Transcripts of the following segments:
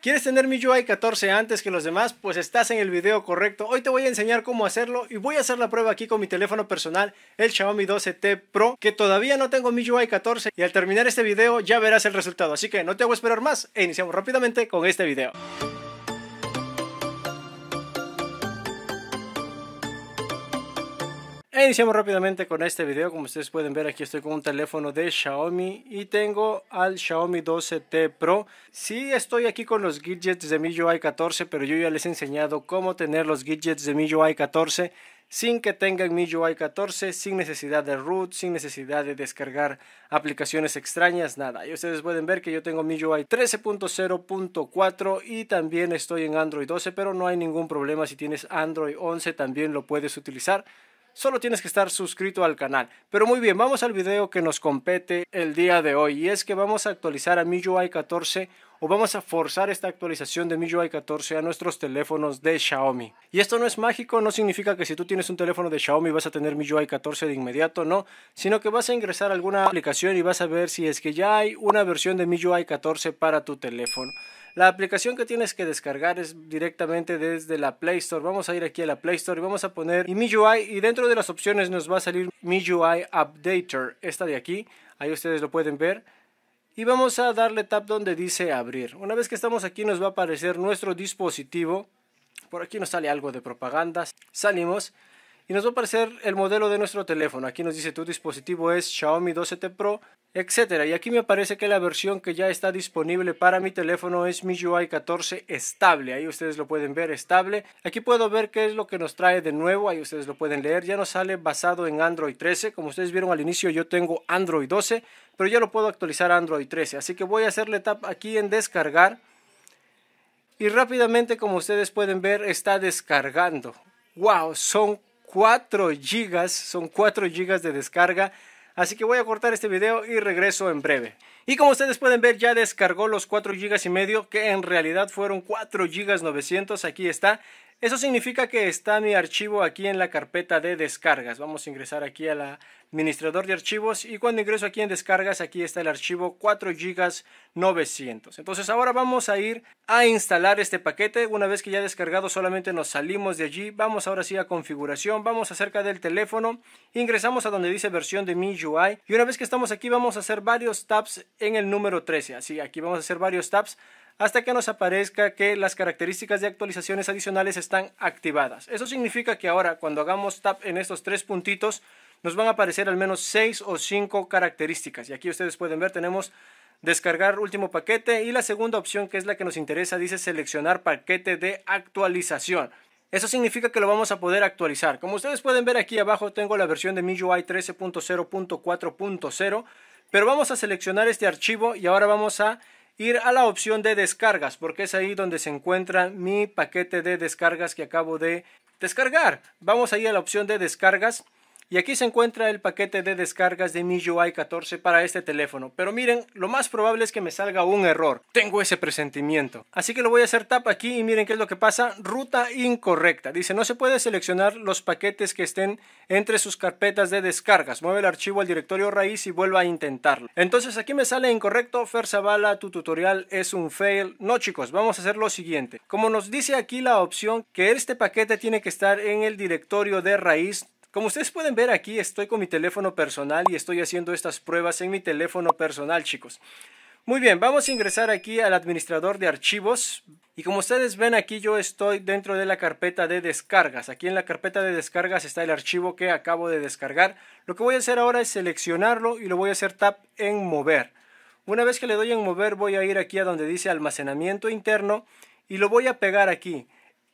¿Quieres tener MIUI 14 antes que los demás? Pues estás en el video correcto. Hoy te voy a enseñar cómo hacerlo y voy a hacer la prueba aquí con mi teléfono personal, el Xiaomi 12T Pro, que todavía no tengo MIUI 14 y al terminar este video ya verás el resultado. Así que no te hago esperar más e iniciamos rápidamente con este video. iniciamos rápidamente con este video. Como ustedes pueden ver, aquí estoy con un teléfono de Xiaomi y tengo al Xiaomi 12T Pro. Sí, estoy aquí con los widgets de MIUI 14, pero yo ya les he enseñado cómo tener los widgets de MIUI 14 sin que tengan MIUI 14, sin necesidad de root, sin necesidad de descargar aplicaciones extrañas, nada. Y ustedes pueden ver que yo tengo MIUI 13.0.4 y también estoy en Android 12, pero no hay ningún problema si tienes Android 11 también lo puedes utilizar solo tienes que estar suscrito al canal. Pero muy bien, vamos al video que nos compete el día de hoy y es que vamos a actualizar a MIUI 14 o vamos a forzar esta actualización de MIUI 14 a nuestros teléfonos de Xiaomi. Y esto no es mágico, no significa que si tú tienes un teléfono de Xiaomi vas a tener MIUI 14 de inmediato, no, sino que vas a ingresar a alguna aplicación y vas a ver si es que ya hay una versión de MIUI 14 para tu teléfono. La aplicación que tienes que descargar es directamente desde la Play Store. Vamos a ir aquí a la Play Store y vamos a poner MIUI y dentro de las opciones nos va a salir MIUI Updater, esta de aquí. Ahí ustedes lo pueden ver. Y vamos a darle tap donde dice abrir. Una vez que estamos aquí nos va a aparecer nuestro dispositivo. Por aquí nos sale algo de propagandas. Salimos y nos va a aparecer el modelo de nuestro teléfono. Aquí nos dice tu dispositivo es Xiaomi 12T Pro, etc. Y aquí me aparece que la versión que ya está disponible para mi teléfono es MIUI 14 estable. Ahí ustedes lo pueden ver estable. Aquí puedo ver qué es lo que nos trae de nuevo. Ahí ustedes lo pueden leer. Ya nos sale basado en Android 13. Como ustedes vieron al inicio yo tengo Android 12, pero ya lo puedo actualizar a Android 13. Así que voy a hacerle tap aquí en descargar. Y rápidamente, como ustedes pueden ver, está descargando. ¡Wow! Son 4 gigas, son 4 gigas de descarga. Así que voy a cortar este video y regreso en breve. Y como ustedes pueden ver ya descargó los 4 gigas y medio que en realidad fueron 4 gigas 900. Aquí está eso significa que está mi archivo aquí en la carpeta de descargas. Vamos a ingresar aquí al administrador de archivos y cuando ingreso aquí en descargas, aquí está el archivo 4 GB 900. Entonces ahora vamos a ir a instalar este paquete. Una vez que ya descargado solamente nos salimos de allí. Vamos ahora sí a configuración, vamos acerca del teléfono, ingresamos a donde dice versión de mi UI y una vez que estamos aquí vamos a hacer varios tabs en el número 13. Así, aquí vamos a hacer varios tabs hasta que nos aparezca que las características de actualizaciones adicionales están activadas. Eso significa que ahora cuando hagamos tap en estos tres puntitos nos van a aparecer al menos seis o cinco características. Y aquí ustedes pueden ver tenemos descargar último paquete y la segunda opción que es la que nos interesa dice seleccionar paquete de actualización. Eso significa que lo vamos a poder actualizar. Como ustedes pueden ver aquí abajo tengo la versión de MIUI 13.0.4.0, pero vamos a seleccionar este archivo y ahora vamos a ir a la opción de descargas porque es ahí donde se encuentra mi paquete de descargas que acabo de descargar. Vamos ahí a la opción de descargas y aquí se encuentra el paquete de descargas de MIUI 14 para este teléfono. Pero miren, lo más probable es que me salga un error. Tengo ese presentimiento. Así que lo voy a hacer tap aquí y miren qué es lo que pasa. Ruta incorrecta. Dice, no se puede seleccionar los paquetes que estén entre sus carpetas de descargas. Mueve el archivo al directorio raíz y vuelva a intentarlo. Entonces aquí me sale incorrecto. Fer Zavala, tu tutorial es un fail. No chicos, vamos a hacer lo siguiente. Como nos dice aquí la opción que este paquete tiene que estar en el directorio de raíz, como ustedes pueden ver aquí estoy con mi teléfono personal y estoy haciendo estas pruebas en mi teléfono personal chicos. Muy bien, vamos a ingresar aquí al administrador de archivos y como ustedes ven aquí yo estoy dentro de la carpeta de descargas. Aquí en la carpeta de descargas está el archivo que acabo de descargar. Lo que voy a hacer ahora es seleccionarlo y lo voy a hacer tap en mover. Una vez que le doy en mover voy a ir aquí a donde dice almacenamiento interno y lo voy a pegar aquí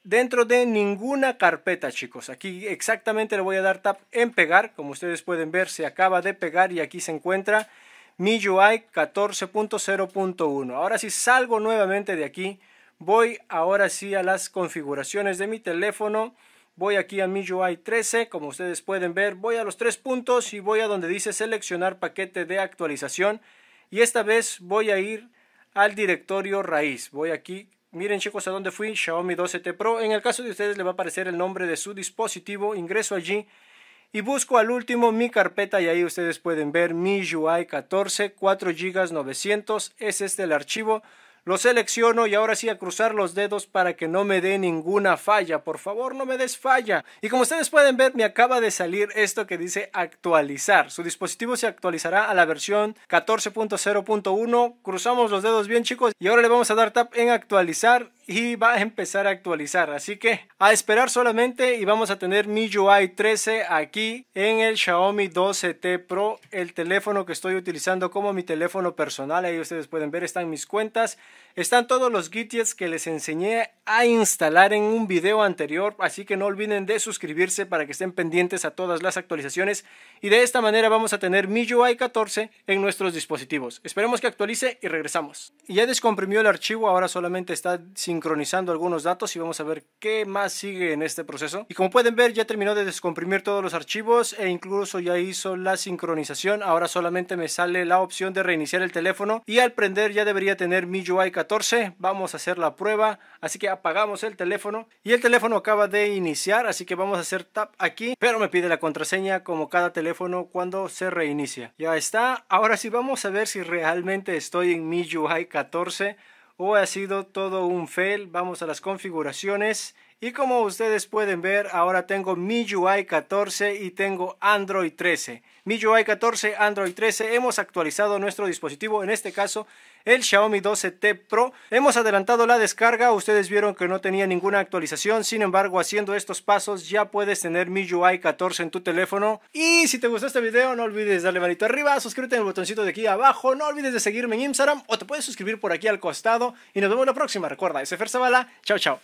dentro de ninguna carpeta chicos aquí exactamente le voy a dar tap en pegar como ustedes pueden ver se acaba de pegar y aquí se encuentra mi MIUI 14.0.1 ahora si salgo nuevamente de aquí voy ahora sí a las configuraciones de mi teléfono voy aquí a MIUI 13 como ustedes pueden ver voy a los tres puntos y voy a donde dice seleccionar paquete de actualización y esta vez voy a ir al directorio raíz voy aquí Miren chicos a dónde fui, Xiaomi 12T Pro. En el caso de ustedes le va a aparecer el nombre de su dispositivo. Ingreso allí y busco al último mi carpeta y ahí ustedes pueden ver mi UI 14, 4 GB 900. Es este el archivo. Lo selecciono y ahora sí a cruzar los dedos para que no me dé ninguna falla. Por favor, no me des falla. Y como ustedes pueden ver, me acaba de salir esto que dice actualizar. Su dispositivo se actualizará a la versión 14.0.1. Cruzamos los dedos bien chicos y ahora le vamos a dar tap en actualizar y va a empezar a actualizar. Así que a esperar solamente y vamos a tener MIUI 13 aquí en el Xiaomi 12T Pro, el teléfono que estoy utilizando como mi teléfono personal. Ahí ustedes pueden ver, están mis cuentas. Están todos los widgets que les enseñé a instalar en un video anterior, así que no olviden de suscribirse para que estén pendientes a todas las actualizaciones y de esta manera vamos a tener MIUI 14 en nuestros dispositivos. Esperemos que actualice y regresamos. Ya descomprimió el archivo, ahora solamente está sincronizando algunos datos y vamos a ver qué más sigue en este proceso. Y como pueden ver ya terminó de descomprimir todos los archivos e incluso ya hizo la sincronización, ahora solamente me sale la opción de reiniciar el teléfono y al prender ya debería tener MIUI 14 vamos a hacer la prueba, así que apagamos el teléfono y el teléfono acaba de iniciar, así que vamos a hacer tap aquí, pero me pide la contraseña como cada teléfono cuando se reinicia. Ya está, ahora sí vamos a ver si realmente estoy en mi MIUI 14 o ha sido todo un fail. Vamos a las configuraciones y como ustedes pueden ver, ahora tengo MIUI 14 y tengo Android 13. MIUI 14, Android 13, hemos actualizado nuestro dispositivo, en este caso el Xiaomi 12T Pro. Hemos adelantado la descarga, ustedes vieron que no tenía ninguna actualización, sin embargo haciendo estos pasos ya puedes tener MIUI 14 en tu teléfono. Y si te gustó este video no olvides darle manito arriba, suscríbete en el botoncito de aquí abajo, no olvides de seguirme en Instagram o te puedes suscribir por aquí al costado y nos vemos la próxima. Recuerda, ese Fer Zavala, chao chao.